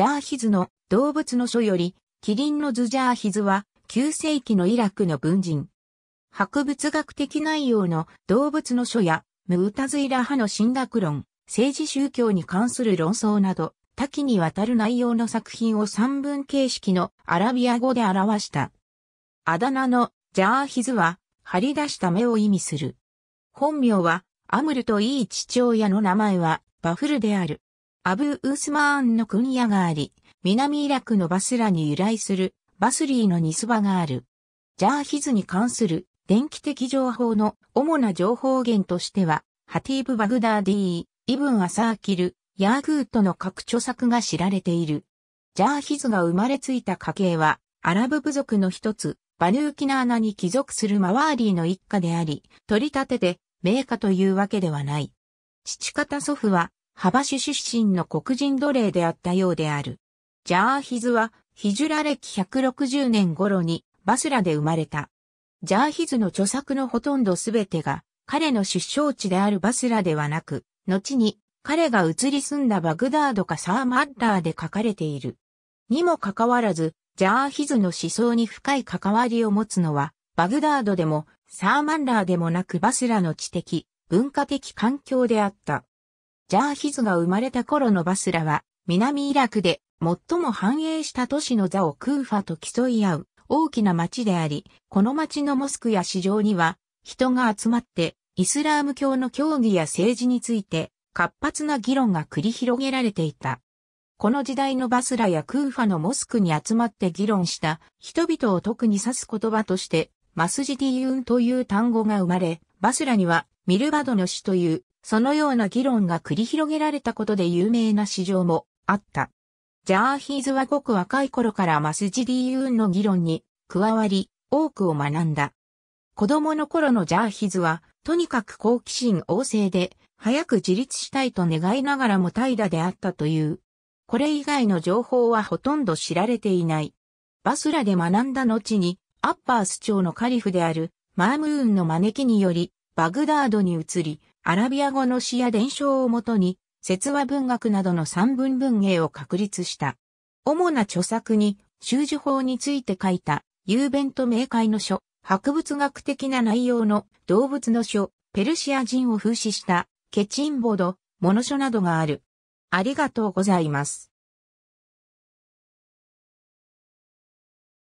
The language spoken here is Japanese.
ジャーヒズの動物の書より、キリンのズジャーヒズは、9世紀のイラクの文人。博物学的内容の動物の書や、ムータズイラ派の神学論、政治宗教に関する論争など、多岐にわたる内容の作品を三文形式のアラビア語で表した。あだ名のジャーヒズは、張り出した目を意味する。本名は、アムルといい父親の名前は、バフルである。アブウースマーンの訓屋があり、南イラクのバスラに由来するバスリーのニスバがある。ジャーヒズに関する電気的情報の主な情報源としては、ハティーブ・バグダーディー、イブン・アサーキル、ヤーグートの各著作が知られている。ジャーヒズが生まれついた家系は、アラブ部族の一つ、バヌーキナーナに帰属するマワーリーの一家であり、取り立てて、名家というわけではない。父方祖父は、ハバシュ出身の黒人奴隷であったようである。ジャーヒズは、ヒジュラ歴160年頃にバスラで生まれた。ジャーヒズの著作のほとんどすべてが、彼の出生地であるバスラではなく、後に彼が移り住んだバグダードかサーマッラーで書かれている。にもかかわらず、ジャーヒズの思想に深い関わりを持つのは、バグダードでも、サーマンラーでもなくバスラの知的、文化的環境であった。ジャーヒズが生まれた頃のバスラは、南イラクで最も繁栄した都市の座をクーファと競い合う大きな町であり、この町のモスクや市場には人が集まってイスラーム教の教義や政治について活発な議論が繰り広げられていた。この時代のバスラやクーファのモスクに集まって議論した人々を特に指す言葉としてマスジディユンという単語が生まれ、バスラにはミルバドの死というそのような議論が繰り広げられたことで有名な市場もあった。ジャーヒーズはごく若い頃からマスジディ・ユーンの議論に加わり、多くを学んだ。子供の頃のジャーヒーズは、とにかく好奇心旺盛で、早く自立したいと願いながらも怠惰であったという。これ以外の情報はほとんど知られていない。バスラで学んだ後に、アッパース朝のカリフであるマームーンの招きにより、バグダードに移り、アラビア語の詩や伝承をもとに、説話文学などの三文文芸を確立した。主な著作に、修辞法について書いた、雄弁と明快の書、博物学的な内容の動物の書、ペルシア人を風刺した、ケチンボード、モノ書などがある。ありがとうございます。